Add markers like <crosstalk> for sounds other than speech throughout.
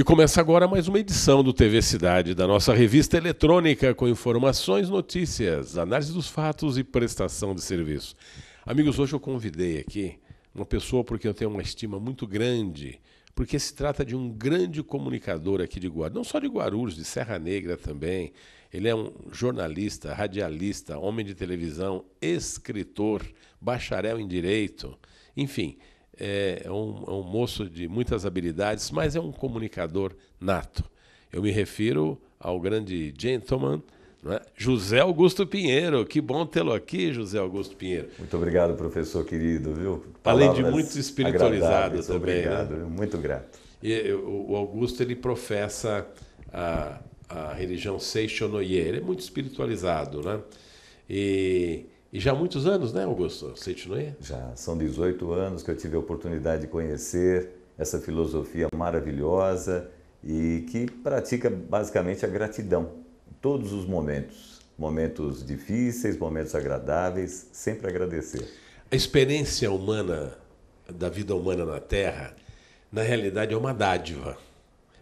E começa agora mais uma edição do TV Cidade, da nossa revista eletrônica com informações, notícias, análise dos fatos e prestação de serviço. Amigos, hoje eu convidei aqui uma pessoa porque eu tenho uma estima muito grande, porque se trata de um grande comunicador aqui de Guarulhos, não só de Guarulhos, de Serra Negra também. Ele é um jornalista, radialista, homem de televisão, escritor, bacharel em direito, enfim é, é um, é um moço de muitas habilidades, mas é um comunicador nato. Eu me refiro ao grande gentleman é? José Augusto Pinheiro. Que bom tê-lo aqui, José Augusto Pinheiro. Muito obrigado, professor querido, viu? Além de muito espiritualizado também. Né? Obrigado, né? muito grato. E, o Augusto ele professa a, a religião Seixonoye, ele é muito espiritualizado, né? E e já há muitos anos, né, Augusto? Continua? Já, são 18 anos que eu tive a oportunidade de conhecer essa filosofia maravilhosa e que pratica basicamente a gratidão em todos os momentos. Momentos difíceis, momentos agradáveis, sempre agradecer. A experiência humana, da vida humana na Terra, na realidade é uma dádiva.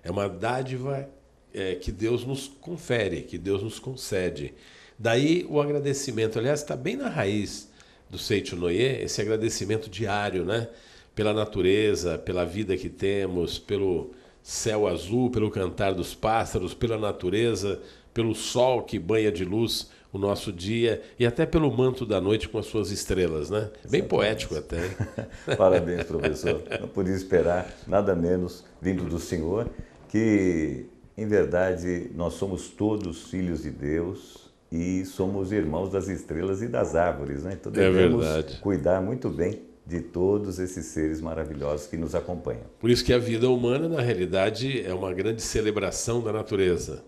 É uma dádiva é, que Deus nos confere, que Deus nos concede. Daí o agradecimento, aliás, está bem na raiz do Seicho Noye, esse agradecimento diário, né? Pela natureza, pela vida que temos, pelo céu azul, pelo cantar dos pássaros, pela natureza, pelo sol que banha de luz o nosso dia e até pelo manto da noite com as suas estrelas, né? Exatamente. Bem poético até. <laughs> Parabéns, professor. Não podia esperar nada menos vindo do Senhor, que em verdade nós somos todos filhos de Deus, e somos irmãos das estrelas e das árvores, né? Então é devemos é cuidar muito bem de todos esses seres maravilhosos que nos acompanham. Por isso que a vida humana, na realidade, é uma grande celebração da natureza.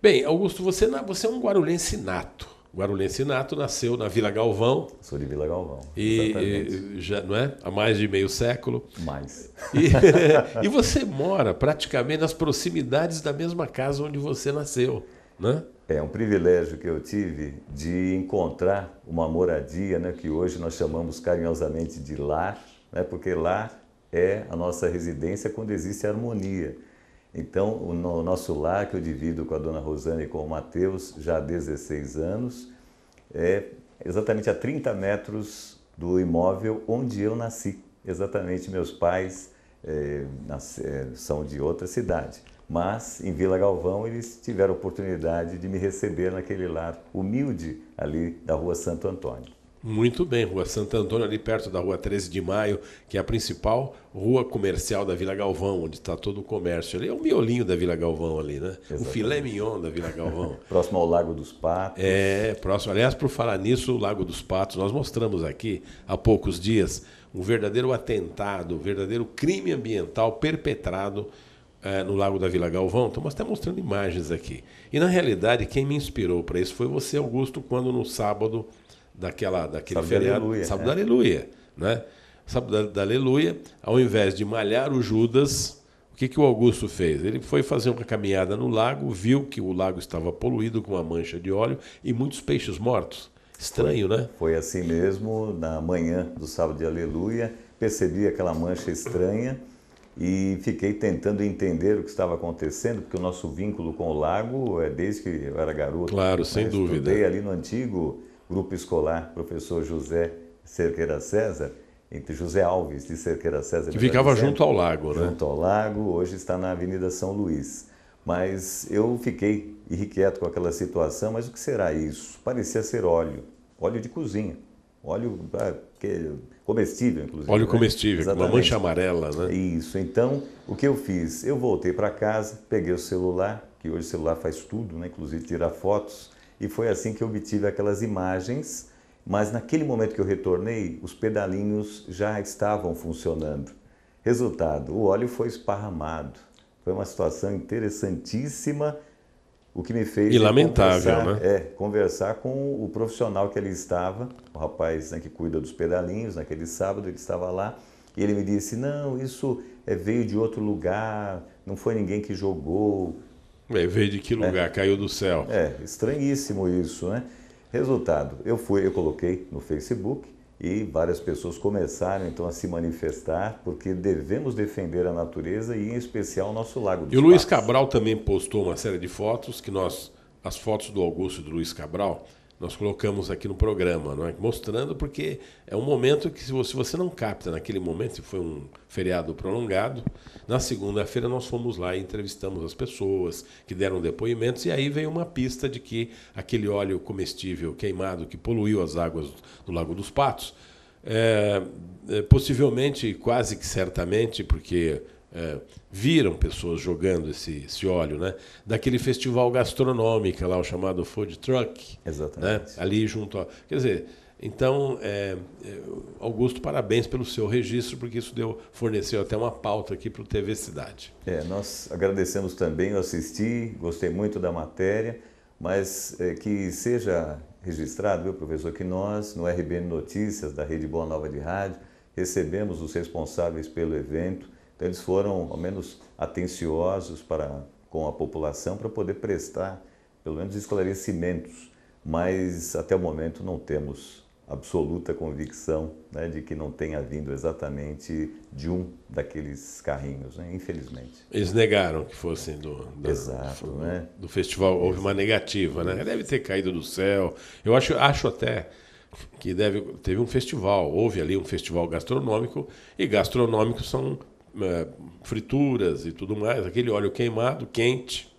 Bem, Augusto, você, você é um guarulhense nato. Guarulhense nato nasceu na Vila Galvão. Sou de Vila Galvão. E, e, já não é? Há mais de meio século. Mais. E, <laughs> e você mora praticamente nas proximidades da mesma casa onde você nasceu, né? É um privilégio que eu tive de encontrar uma moradia, né, que hoje nós chamamos carinhosamente de lar, né, porque lar é a nossa residência quando existe harmonia. Então, o no nosso lar, que eu divido com a dona Rosane e com o Matheus, já há 16 anos, é exatamente a 30 metros do imóvel onde eu nasci. Exatamente, meus pais é, são de outra cidade. Mas em Vila Galvão eles tiveram a oportunidade de me receber naquele lar humilde ali da Rua Santo Antônio. Muito bem, Rua Santo Antônio, ali perto da Rua 13 de Maio, que é a principal rua comercial da Vila Galvão, onde está todo o comércio. Ali é o miolinho da Vila Galvão ali, né? Exatamente. O filé mignon da Vila Galvão. <laughs> próximo ao Lago dos Patos. É, próximo. Aliás, por falar nisso, o Lago dos Patos, nós mostramos aqui há poucos dias um verdadeiro atentado, um verdadeiro crime ambiental perpetrado é, no Lago da Vila Galvão. Estamos até mostrando imagens aqui. E na realidade, quem me inspirou para isso foi você, Augusto, quando no sábado daquela, daquele sábado feriado. Aleluia, sábado é. da Aleluia. Né? Sábado da, da Aleluia, ao invés de malhar o Judas. O que, que o Augusto fez? Ele foi fazer uma caminhada no lago, viu que o lago estava poluído com uma mancha de óleo e muitos peixes mortos. Estranho, foi, né? Foi assim mesmo, na manhã do sábado de Aleluia, percebi aquela mancha estranha e fiquei tentando entender o que estava acontecendo, porque o nosso vínculo com o lago é desde que eu era garoto. Claro, sem estudei dúvida. Estudei ali no antigo grupo escolar, professor José Cerqueira César, entre José Alves de Cerqueira César. Que ficava junto ao lago, né? Junto ao lago, hoje está na Avenida São Luís. Mas eu fiquei irrequieto com aquela situação, mas o que será isso? Parecia ser óleo, óleo de cozinha. Óleo é, que, é comestível, inclusive. Óleo né? comestível, Exatamente. uma mancha amarela, né? Isso. Então, o que eu fiz? Eu voltei para casa, peguei o celular, que hoje o celular faz tudo, né? inclusive tirar fotos, e foi assim que eu obtive aquelas imagens. Mas naquele momento que eu retornei, os pedalinhos já estavam funcionando. Resultado: o óleo foi esparramado. Foi uma situação interessantíssima o que me fez. E é lamentável, conversar, né? É, conversar com o profissional que ali estava, o rapaz né, que cuida dos pedalinhos, naquele sábado ele estava lá, e ele me disse: não, isso é, veio de outro lugar, não foi ninguém que jogou. É, veio de que é. lugar? É. Caiu do céu. É, estranhíssimo isso, né? Resultado, eu fui, eu coloquei no Facebook, e várias pessoas começaram então a se manifestar porque devemos defender a natureza e em especial o nosso lago. e o Luiz Cabral também postou uma série de fotos que nós as fotos do Augusto e do Luiz Cabral nós colocamos aqui no programa, não é? mostrando porque é um momento que se você não capta naquele momento, se foi um feriado prolongado, na segunda-feira nós fomos lá e entrevistamos as pessoas que deram depoimentos e aí veio uma pista de que aquele óleo comestível queimado que poluiu as águas do Lago dos Patos, é, é, possivelmente, quase que certamente, porque é, viram pessoas jogando esse, esse óleo, né? Daquele festival gastronômico lá, o chamado Food Truck. Né? Exatamente. Né? Ali junto a. Quer dizer, então, é, é, Augusto, parabéns pelo seu registro, porque isso deu, forneceu até uma pauta aqui para o TV Cidade. É, nós agradecemos também, eu assisti, gostei muito da matéria, mas é, que seja registrado, viu, professor, que nós, no RBN Notícias, da Rede Boa Nova de Rádio, recebemos os responsáveis pelo evento, então eles foram, ao menos, atenciosos para, com a população para poder prestar, pelo menos, esclarecimentos. Mas até o momento não temos absoluta convicção né, de que não tenha vindo exatamente de um daqueles carrinhos, né? infelizmente. Eles negaram que fossem do, do Exato, do, né? do festival. Houve uma negativa, né? Deve ter caído do céu. Eu acho, acho até que deve, teve um festival, houve ali um festival gastronômico, e gastronômicos são é, frituras e tudo mais, aquele óleo queimado, quente.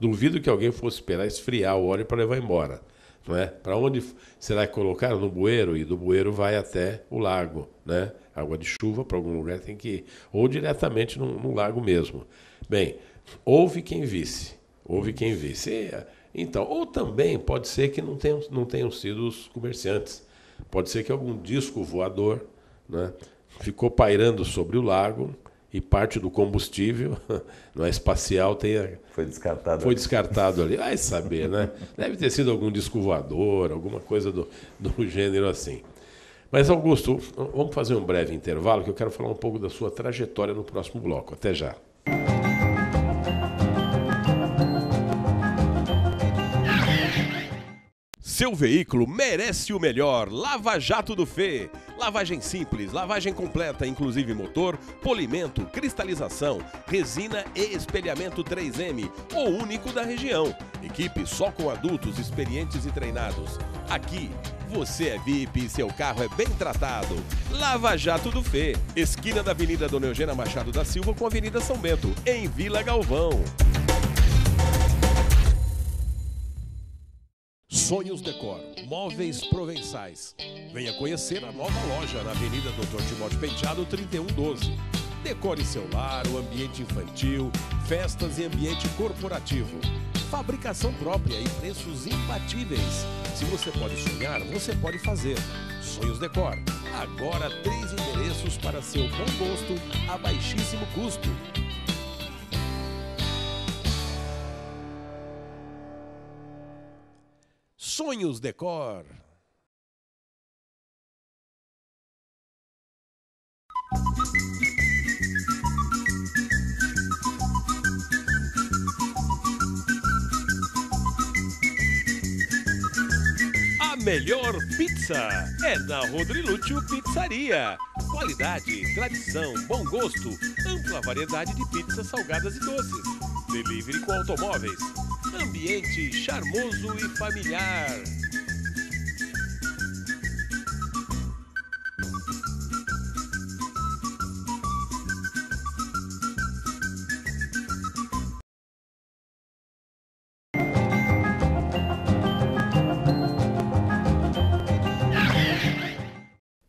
Duvido que alguém fosse esperar esfriar o óleo para levar embora. né? Para onde será que colocaram? No bueiro, e do bueiro vai até o lago. Né? Água de chuva para algum lugar tem que ir. Ou diretamente no, no lago mesmo. Bem, houve quem visse. Houve quem visse. E, eh, então, ou também pode ser que não tenham, não tenham sido os comerciantes. Pode ser que algum disco voador né, ficou pairando sobre o lago e parte do combustível <laughs> não é espacial tem foi descartado foi descartado ali <laughs> vai saber né deve ter sido algum disco voador, alguma coisa do, do <laughs> gênero assim mas Augusto vamos fazer um breve intervalo que eu quero falar um pouco da sua trajetória no próximo bloco até já Seu veículo merece o melhor. Lava Jato do Fê. Lavagem simples, lavagem completa, inclusive motor, polimento, cristalização, resina e espelhamento 3M, o único da região. Equipe só com adultos experientes e treinados. Aqui você é VIP e seu carro é bem tratado. Lava Jato do Fê, esquina da Avenida Dona Eugênia Machado da Silva com a Avenida São Bento, em Vila Galvão. Sonhos Decor, móveis provençais. Venha conhecer a nova loja na Avenida Doutor Timóteo Penteado, 3112. Decore seu lar, o ambiente infantil, festas e ambiente corporativo. Fabricação própria e preços imbatíveis. Se você pode sonhar, você pode fazer. Sonhos Decor. Agora três endereços para seu bom gosto a baixíssimo custo Sonhos Decor. A melhor pizza é na Rodrilúcio Pizzaria. Qualidade, tradição, bom gosto, ampla variedade de pizzas salgadas e doces. Delivery com automóveis ambiente charmoso e familiar.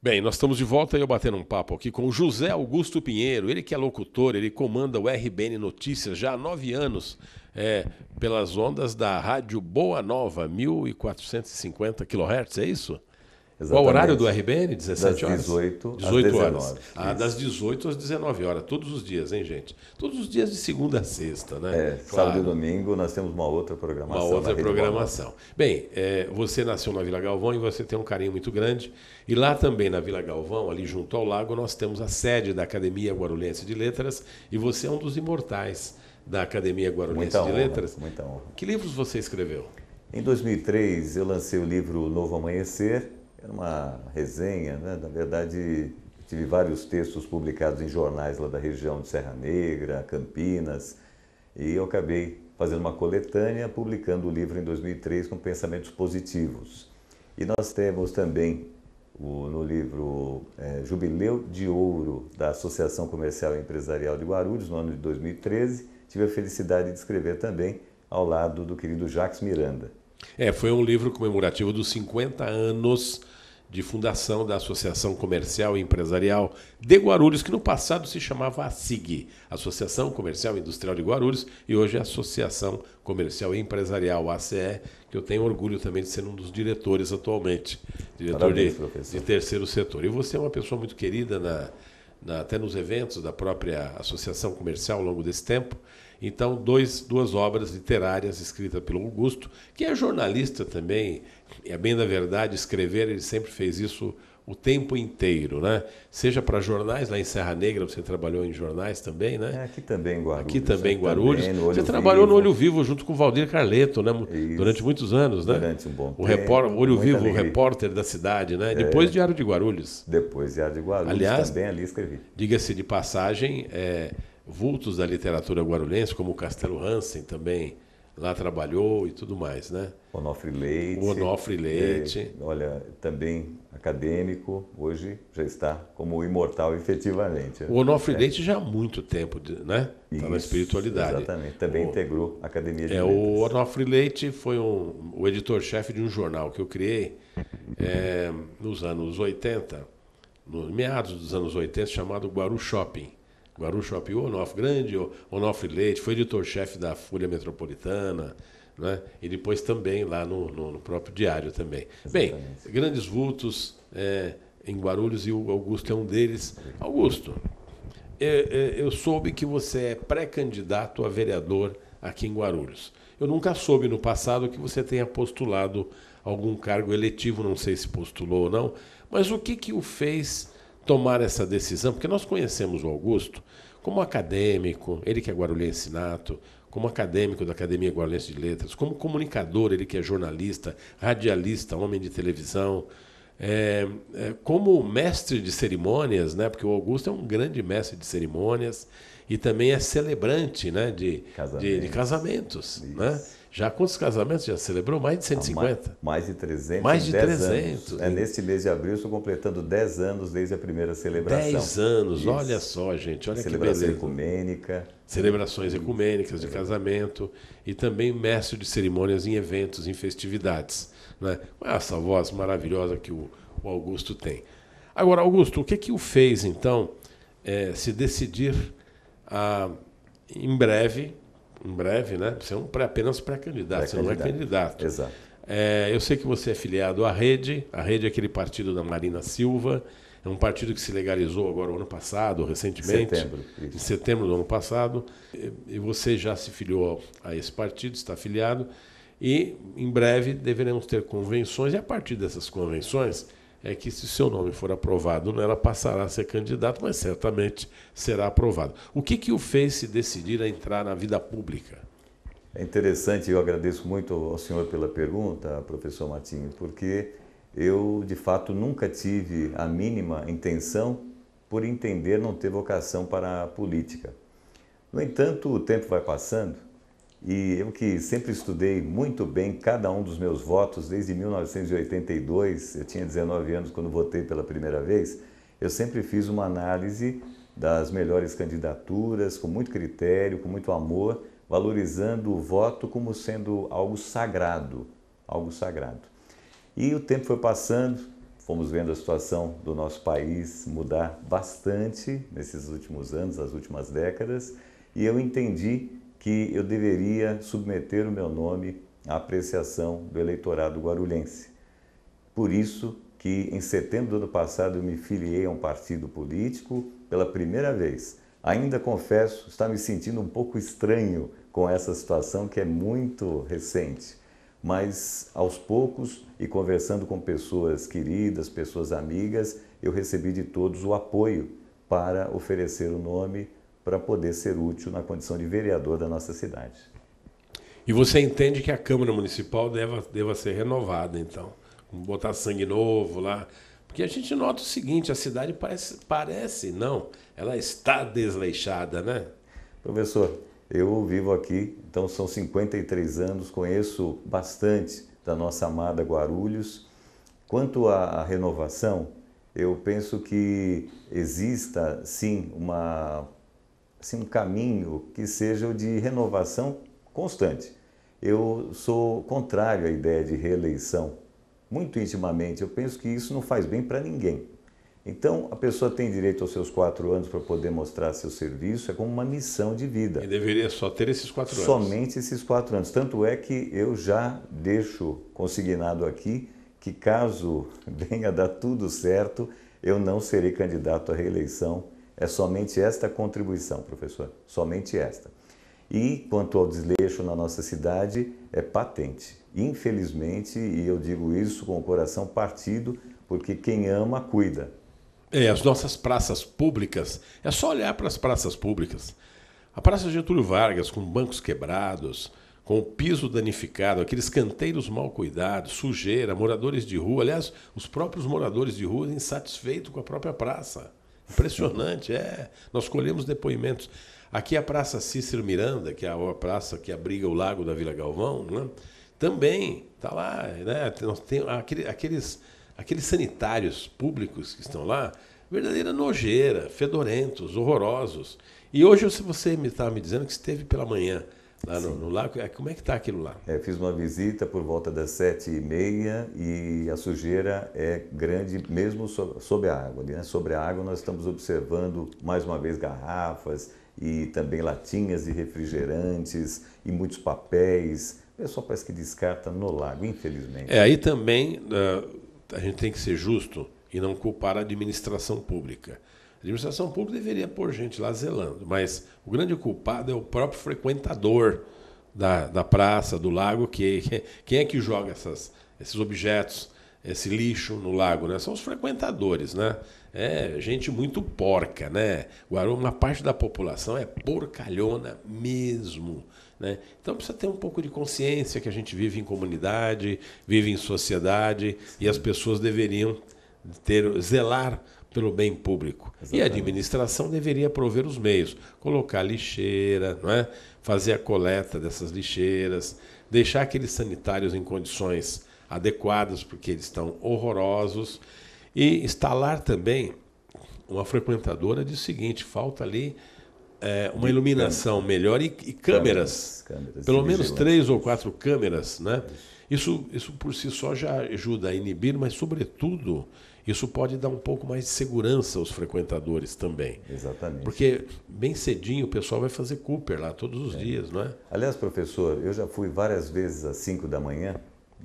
Bem, nós estamos de volta e eu batendo um papo aqui com José Augusto Pinheiro, ele que é locutor, ele comanda o RBN Notícias já há nove anos, é, pelas ondas da Rádio Boa Nova, 1450 kHz, é isso? Exatamente. Qual o horário do RBN? 17 horas? Ah, das 18 horas? 18 às 19. horas. Ah, das 18 às 19 horas, todos os dias, hein, gente? Todos os dias de segunda a sexta, né? É, claro. Sábado e domingo nós temos uma outra programação. Uma outra programação. Bem, é, você nasceu na Vila Galvão e você tem um carinho muito grande. E lá também na Vila Galvão, ali junto ao lago, nós temos a sede da Academia Guarulhense de Letras e você é um dos imortais da Academia Guarulhense de honra, Letras. Muita honra. Que livros você escreveu? Em 2003 eu lancei o livro Novo Amanhecer, era uma resenha, né? na verdade tive vários textos publicados em jornais lá da região de Serra Negra, Campinas, e eu acabei fazendo uma coletânea, publicando o livro em 2003 com pensamentos positivos. E nós temos também o, no livro é, Jubileu de Ouro da Associação Comercial e Empresarial de Guarulhos, no ano de 2013, tive a felicidade de escrever também ao lado do querido Jacques Miranda. É, foi um livro comemorativo dos 50 anos de fundação da Associação Comercial e Empresarial de Guarulhos, que no passado se chamava SIG, Associação Comercial e Industrial de Guarulhos, e hoje é Associação Comercial e Empresarial, ACE, que eu tenho orgulho também de ser um dos diretores atualmente, diretor Parabéns, de, de, terceiro setor. E você é uma pessoa muito querida na, na, até nos eventos da própria Associação Comercial ao longo desse tempo. Então, dois, duas obras literárias escritas pelo Augusto, que é jornalista também, é bem da verdade, escrever, ele sempre fez isso o tempo inteiro, né? Seja para jornais, lá em Serra Negra você trabalhou em jornais também, né? É, aqui também Guarulhos. Aqui também né? Guarulhos. Também, você trabalhou no Olho Vivo junto com o Valdir Carleto, né? Isso. Durante muitos anos, né? Durante um bom o tempo. Repor... Olho Vivo, alegria. o repórter da cidade, né? É. Depois Diário de Guarulhos. Depois Diário de Guarulhos, Aliás, também ali escrevi. Diga-se de passagem, é, vultos da literatura guarulhense, como o Castelo Hansen também lá trabalhou e tudo mais, né? Onofre Leite. O Onofre é, Leite. É, olha, também acadêmico, hoje já está como imortal efetivamente. O Onofre é. Leite já há muito tempo, né? Está na espiritualidade. Exatamente, também o, integrou a Academia de é, Letras. O Onofre Leite foi um, o editor-chefe de um jornal que eu criei é, nos anos 80, no meados dos anos 80, chamado Guaru Shopping Guarucho Apiú, Onofre Grande, Onofre Leite, foi editor-chefe da Folha Metropolitana, né? e depois também lá no, no, no próprio diário também. Exatamente. Bem, grandes vultos é, em Guarulhos e o Augusto é um deles. Augusto, eu, é, é, eu soube que você é pré-candidato a vereador aqui em Guarulhos. Eu nunca soube no passado que você tenha postulado algum cargo eletivo, não sei se postulou ou não, mas o que, que o fez tomar essa decisão, porque nós conhecemos o Augusto como acadêmico, ele que é guarulhense nato, como acadêmico da Academia Guarulhense de Letras, como comunicador, ele que é jornalista, radialista, homem de televisão, é, é, como mestre de cerimônias, né? porque o Augusto é um grande mestre de cerimônias e também é celebrante né? de casamentos. De, de casamentos né? Já quantos casamentos já celebrou? Mais de 150. mais, mais de 300. Mais de 300. Anos. É nesse mês de abril, estou completando 10 anos desde a primeira celebração. 10 anos, Isso. olha só, gente, olha Celebração que beleza. ecumênica. Celebrações ecumênicas de é. casamento e também mestre de cerimônias em eventos, em festividades. Né? É essa voz maravilhosa que o, o Augusto tem. Agora, Augusto, o que, que o fez, então, é, se decidir a, em breve em breve, né? Você é um pré, apenas pré-candidato, pré você não é candidato. Exato. É, eu sei que você é filiado à Rede, a Rede é aquele partido da Marina Silva, é um partido que se legalizou agora ano passado, recentemente. Setembro. Isso. Em setembro do ano passado. E você já se filiou a esse partido, está filiado. E em breve deveremos ter convenções, e a partir dessas convenções é que se o seu nome for aprovado, ela passará a ser candidato, mas certamente será aprovado. O que, que o fez se decidir a entrar na vida pública? É interessante, eu agradeço muito ao senhor pela pergunta, professor Matinho, porque eu, de fato, nunca tive a mínima intenção por entender não ter vocação para a política. No entanto, o tempo vai passando e eu que sempre estudei muito bem cada um dos meus votos, desde 1982, eu tinha 19 anos quando votei pela primeira vez, eu sempre fiz uma análise das melhores candidaturas, com muito critério, com muito amor, valorizando o voto como sendo algo sagrado, algo sagrado. E o tempo foi passando, fomos vendo a situação do nosso país mudar bastante nesses últimos anos, as últimas décadas, e eu entendi que eu deveria submeter o meu nome à apreciação do eleitorado guarulhense. Por isso que em setembro do ano passado eu me filiei a um partido político pela primeira vez. Ainda confesso, está me sentindo um pouco estranho com essa situação que é muito recente, mas aos poucos e conversando com pessoas queridas, pessoas amigas, eu recebi de todos o apoio para oferecer o nome para poder ser útil na condição de vereador da nossa cidade. E você entende que a Câmara Municipal deva, deva ser renovada, então? Botar sangue novo lá. Porque a gente nota o seguinte, a cidade parece, parece não, ela está desleixada, né? Professor, eu vivo aqui, então são 53 anos, conheço bastante da nossa amada Guarulhos. Quanto à renovação, eu penso que exista sim uma assim, um caminho que seja o de renovação constante. Eu sou contrário à ideia de reeleição, muito intimamente. Eu penso que isso não faz bem para ninguém. Então, a pessoa tem direito aos seus quatro anos para poder mostrar seu serviço, é como uma missão de vida. E deveria só ter esses quatro anos. Somente esses quatro anos. Tanto é que eu já deixo consignado aqui que, caso <laughs> venha dar tudo certo, eu não serei candidato à reeleição é somente esta contribuição, professor, somente esta. E quanto ao desleixo na nossa cidade, é patente. Infelizmente, e eu digo isso com o coração partido, porque quem ama, cuida. É, as nossas praças públicas, é só olhar para as praças públicas. A Praça Getúlio Vargas, com bancos quebrados, com o piso danificado, aqueles canteiros mal cuidados, sujeira, moradores de rua, aliás, os próprios moradores de rua insatisfeitos com a própria praça. Impressionante, é. Nós colhemos depoimentos. Aqui a Praça Cícero Miranda, que é a praça que abriga o lago da Vila Galvão, né? também está lá. Né? Tem aqueles, aqueles sanitários públicos que estão lá, verdadeira nojeira, fedorentos, horrorosos. E hoje você está me dizendo que esteve pela manhã Lá no, no lago, é, como é que está aquilo lá? É, fiz uma visita por volta das sete e meia e a sujeira é grande mesmo so, sob a água. Né? Sobre a água nós estamos observando mais uma vez garrafas e também latinhas de refrigerantes e muitos papéis. O pessoal parece que descarta no lago, infelizmente. É, aí também uh, a gente tem que ser justo e não culpar a administração pública. A administração pública deveria pôr gente lá zelando, mas o grande culpado é o próprio frequentador da, da praça, do lago, que <laughs> quem é que joga essas, esses objetos, esse lixo no lago, né? São os frequentadores, né? É gente muito porca, né? Guarulhos, uma parte da população é porcalhona mesmo, né? Então precisa ter um pouco de consciência que a gente vive em comunidade, vive em sociedade e as pessoas deveriam ter zelar pelo bem público. Exatamente. E a administração deveria prover os meios, colocar lixeira, não é? fazer a coleta dessas lixeiras, deixar aqueles sanitários em condições adequadas, porque eles estão horrorosos, e instalar também uma frequentadora de seguinte, falta ali é, uma iluminação melhor e, e câmeras, câmeras, câmeras, pelo menos três ou quatro câmeras, né? Isso, isso por si só já ajuda a inibir, mas sobretudo isso pode dar um pouco mais de segurança aos frequentadores também. Exatamente. Porque bem cedinho o pessoal vai fazer Cooper lá todos os é. dias, não é? Aliás, professor, eu já fui várias vezes às 5 da manhã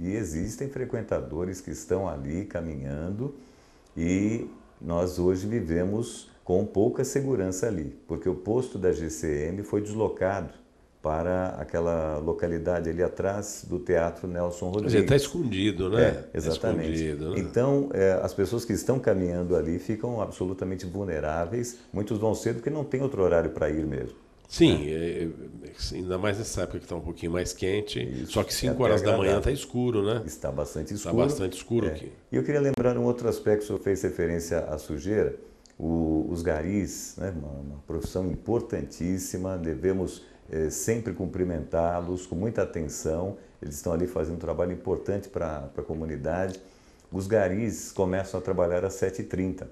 e existem frequentadores que estão ali caminhando e nós hoje vivemos com pouca segurança ali, porque o posto da GCM foi deslocado para aquela localidade ali atrás do Teatro Nelson Rodrigues. Está escondido, né? É, tá exatamente. escondido, né? Então, é, as pessoas que estão caminhando ali ficam absolutamente vulneráveis. Muitos vão cedo porque não tem outro horário para ir mesmo. Sim, é. é. É, ainda mais nessa época que está um pouquinho mais quente. Isso, só que 5 horas da manhã está escuro, né? Está bastante tá escuro. Está bastante escuro é. aqui. E eu queria lembrar um outro aspecto, o senhor fez referência à sujeira. O, os garis, né, uma, uma profissão importantíssima, devemos eh, sempre cumprimentá-los com muita atenção. Eles estão ali fazendo um trabalho importante para a comunidade. Os garis começam a trabalhar às 7h30.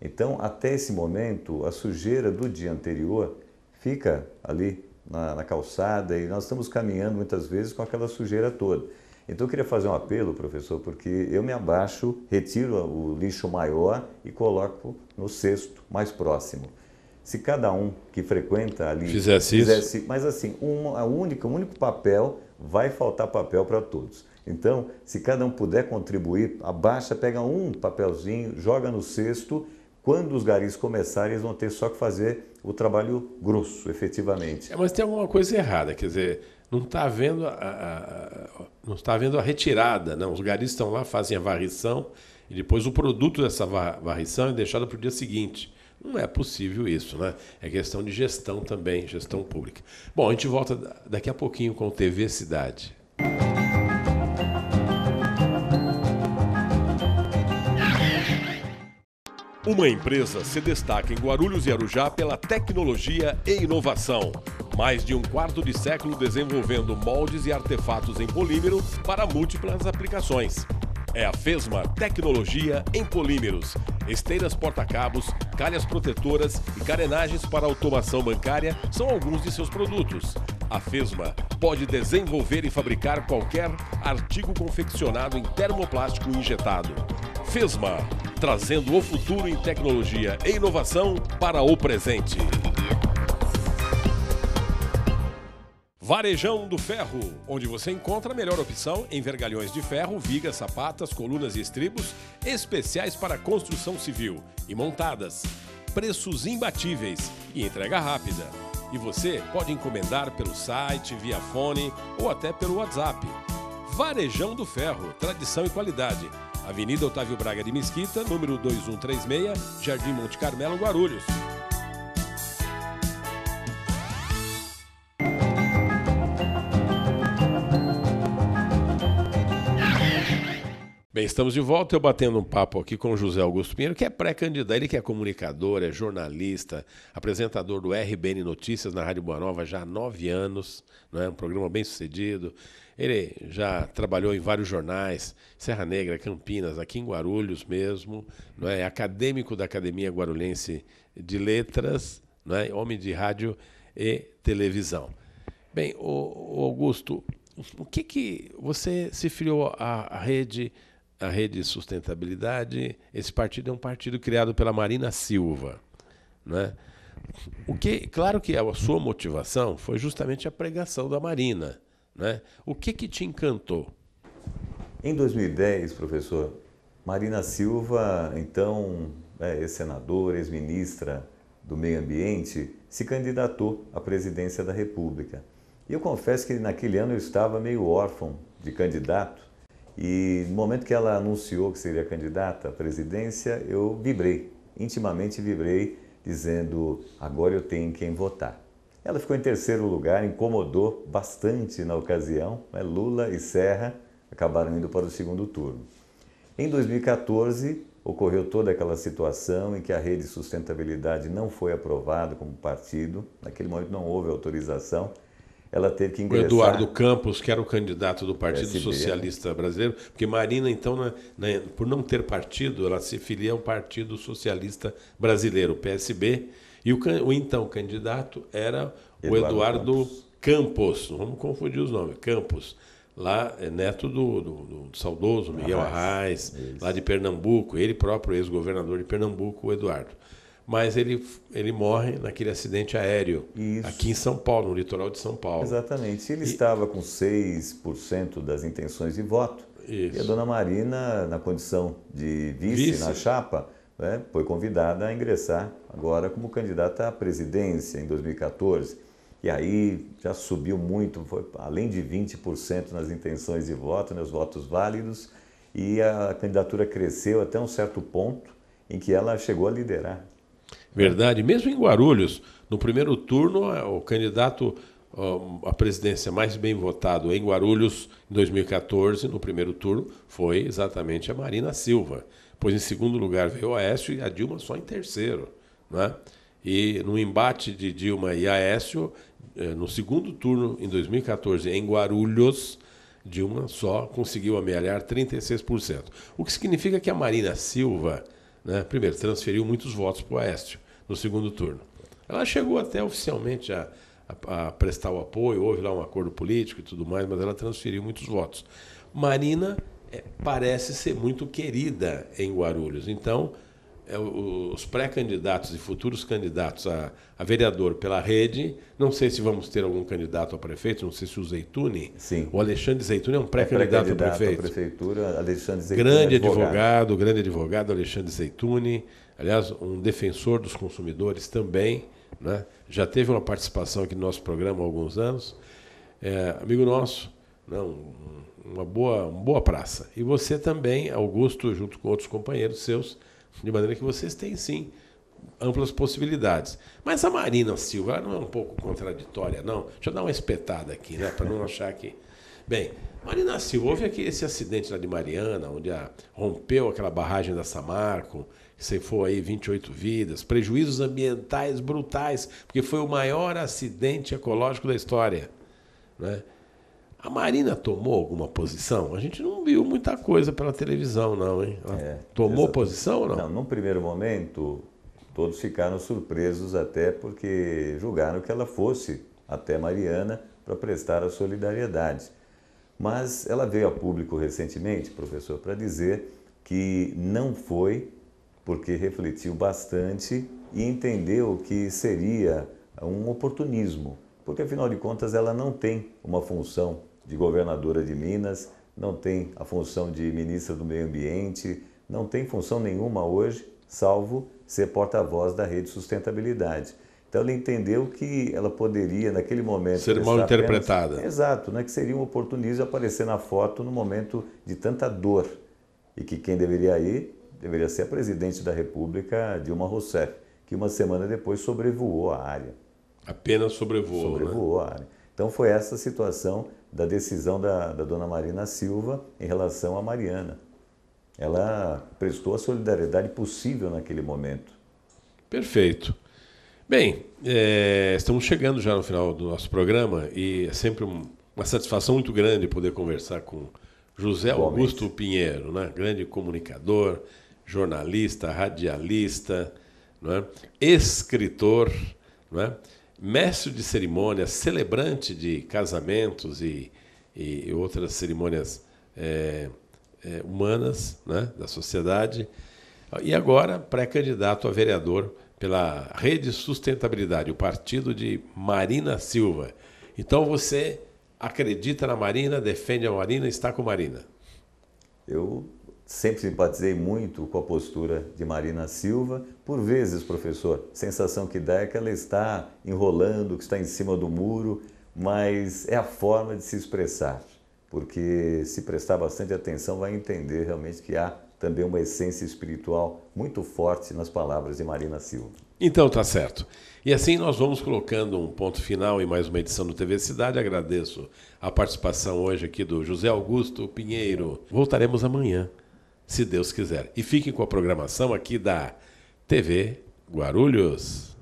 Então, até esse momento, a sujeira do dia anterior fica ali na, na, calçada e nós estamos caminhando muitas vezes com aquela sujeira toda. Então, eu queria fazer um apelo, professor, porque eu me abaixo, retiro o lixo maior e coloco no cesto mais próximo. Se cada um que frequenta ali fizesse, fizesse isso, mas assim, uma única, um único papel vai faltar papel para todos. Então, se cada um puder contribuir, abaixa, pega um papelzinho, joga no cesto. Quando os garis começarem, eles vão ter só que fazer o trabalho grosso, efetivamente. É, mas tem alguma coisa errada, quer dizer, não está vendo a, a, a, não está vendo a retirada, não. Os garis estão lá, fazem a varrição e depois o produto dessa varrição é deixado para o dia seguinte. Não é possível isso, né? É questão de gestão também, gestão pública. Bom, a gente volta daqui a pouquinho com o TV Cidade. Uma empresa se destaca em Guarulhos e Arujá pela tecnologia e inovação. Mais de um quarto de século desenvolvendo moldes e artefatos em polímero para múltiplas aplicações. É a FESMA Tecnologia em Polímeros. Esteiras porta-cabos, calhas protetoras e carenagens para automação bancária são alguns de seus produtos. A FESMA pode desenvolver e fabricar qualquer artigo confeccionado em termoplástico injetado. FESMA, trazendo o futuro em tecnologia e inovação para o presente. Varejão do Ferro, onde você encontra a melhor opção em vergalhões de ferro, vigas, sapatas, colunas e estribos especiais para construção civil e montadas. Preços imbatíveis e entrega rápida. E você pode encomendar pelo site, via fone ou até pelo WhatsApp. Varejão do Ferro, tradição e qualidade. Avenida Otávio Braga de Mesquita, número 2136, Jardim Monte Carmelo, Guarulhos. Bem, estamos de volta. Eu batendo um papo aqui com José Augusto Pinheiro, que é pré-candidato. Ele que é comunicador, é jornalista, apresentador do RBN Notícias na Rádio Boa Nova já há nove anos. Né? Um programa bem sucedido. Ele já trabalhou em vários jornais, Serra Negra, Campinas, aqui em Guarulhos mesmo. Não é? acadêmico da Academia Guarulhense de Letras, não é? homem de rádio e televisão. Bem, o Augusto, o que, que você se filiou à rede a Rede Sustentabilidade, esse partido é um partido criado pela Marina Silva. Né? O que, claro que a sua motivação foi justamente a pregação da Marina. Né? O que, que te encantou? Em 2010, professor, Marina Silva, então né, ex-senadora, ex-ministra do Meio Ambiente, se candidatou à presidência da República. E eu confesso que naquele ano eu estava meio órfão de candidato e no momento que ela anunciou que seria candidata à presidência, eu vibrei, intimamente vibrei, dizendo: agora eu tenho quem votar. Ela ficou em terceiro lugar, incomodou bastante na ocasião. Né? Lula e Serra acabaram indo para o segundo turno. Em 2014, ocorreu toda aquela situação em que a rede de sustentabilidade não foi aprovada como partido. Naquele momento não houve autorização ela teve que ingressar. O Eduardo Campos, que era o candidato do Partido Socialista Brasileiro, porque Marina, então, na, na, por não ter partido, ela se filia ao Partido Socialista Brasileiro, PSB, e o, o então candidato era o Eduardo, Campos. Campos. vamos confundir os nomes, Campos. Lá é neto do, do, do saudoso Miguel Arraes, Arraes lá de Pernambuco, ele próprio, ex-governador de Pernambuco, o Eduardo mas ele, ele morre naquele acidente aéreo Isso. aqui em São Paulo, no litoral de São Paulo. Exatamente. ele e... estava com 6% das intenções de voto, Isso. e a dona Marina, na condição de vice, vice. na chapa, né, foi convidada a ingressar agora como candidata à presidência em 2014. E aí já subiu muito, foi além de 20% nas intenções de voto, nos né, votos válidos, e a candidatura cresceu até um certo ponto em que ela chegou a liderar verdade. Mesmo em Guarulhos, no primeiro turno, é, o candidato à presidência mais bem votado em Guarulhos em 2014, no primeiro turno, foi exatamente a Marina Silva. Pois em segundo lugar veio o Aécio e a Dilma só em terceiro. Né? E no embate de Dilma e Aécio, é, no segundo turno, em 2014, em Guarulhos, Dilma só conseguiu amealhar 36%. O que significa que a Marina Silva, né, primeiro, transferiu muitos votos para o Aécio no segundo turno. Ela chegou até oficialmente a, a, a prestar o apoio, houve lá um acordo político e tudo mais, mas ela transferiu muitos votos. Marina é, parece ser muito querida em Guarulhos. Então, é, os pré-candidatos e futuros candidatos a, a, vereador pela rede, não sei se vamos ter algum candidato a prefeito, não sei se o Zeitune, Sim. o Alexandre Zeitune é um pré-candidato é pré a prefeito. À prefeitura, Alexandre Zeitune é grande advogado. advogado, grande advogado Alexandre Zeitune aliás, um defensor dos consumidores também, né? já teve uma participação aqui no nosso programa há alguns anos, é, amigo nosso, não, né? uma, boa, uma boa praça. E você também, Augusto, junto com outros companheiros seus, de maneira que vocês têm sim amplas possibilidades. Mas a Marina Silva ela não é um pouco contraditória, não? Deixa eu dar uma espetada aqui, né, para não <laughs> achar que. Bem, Marina Silva, houve aqui esse acidente lá de Mariana, onde a, rompeu aquela barragem da Samarco se for aí 28 vidas, prejuízos ambientais brutais, porque foi o maior acidente ecológico da história. Né? A Marina tomou alguma posição? A gente não viu muita coisa pela televisão, não, hein? É, tomou posição ou não? Não, num primeiro momento, todos ficaram surpresos até porque julgaram que ela fosse até Mariana para prestar a solidariedade. Mas ela veio a público recentemente, professor, para dizer que não foi porque refletiu bastante e entendeu que seria um oportunismo, porque afinal de contas ela não tem uma função de governadora de Minas, não tem a função de ministra do Meio Ambiente, não tem função nenhuma hoje, salvo ser porta-voz da Rede Sustentabilidade. Então ela entendeu que ela poderia, naquele momento. Ser mal interpretada. Apenas... Exato, né? que seria um oportunismo aparecer na foto no momento de tanta dor. E que quem deveria ir deveria ser a presidente da República, Dilma Rousseff, que uma semana depois sobrevoou a área. Apenas sobrevoou, né? Sobrevoou né? a área. Então foi essa situação da decisão da, da dona Marina Silva em relação a Mariana. Ela prestou a solidariedade possível naquele momento. Perfeito. Bem, é, estamos chegando já no final do nosso programa e é sempre um, uma satisfação muito grande poder conversar com José Augusto Pinheiro, né? grande comunicador, jornalista, radialista, é? escritor, é? mestre de cerimônias, celebrante de casamentos e, e outras cerimônias é, é humanas é? da sociedade. E agora, pré-candidato a vereador pela Rede Sustentabilidade, o partido de Marina Silva. Então você acredita na Marina, defende a Marina, está com Marina? Eu Sempre simpatizei muito com a postura de Marina Silva. Por vezes, professor, a sensação que dá é que ela está enrolando, que está em cima do muro, mas é a forma de se expressar, porque se prestar bastante atenção vai entender realmente que há também uma essência espiritual muito forte nas palavras de Marina Silva. Então tá certo. E assim nós vamos colocando um ponto final em mais uma edição do TV Cidade. Agradeço a participação hoje aqui do José Augusto Pinheiro. Voltaremos amanhã se Deus quiser. E fiquem com a programação aqui da TV Guarulhos.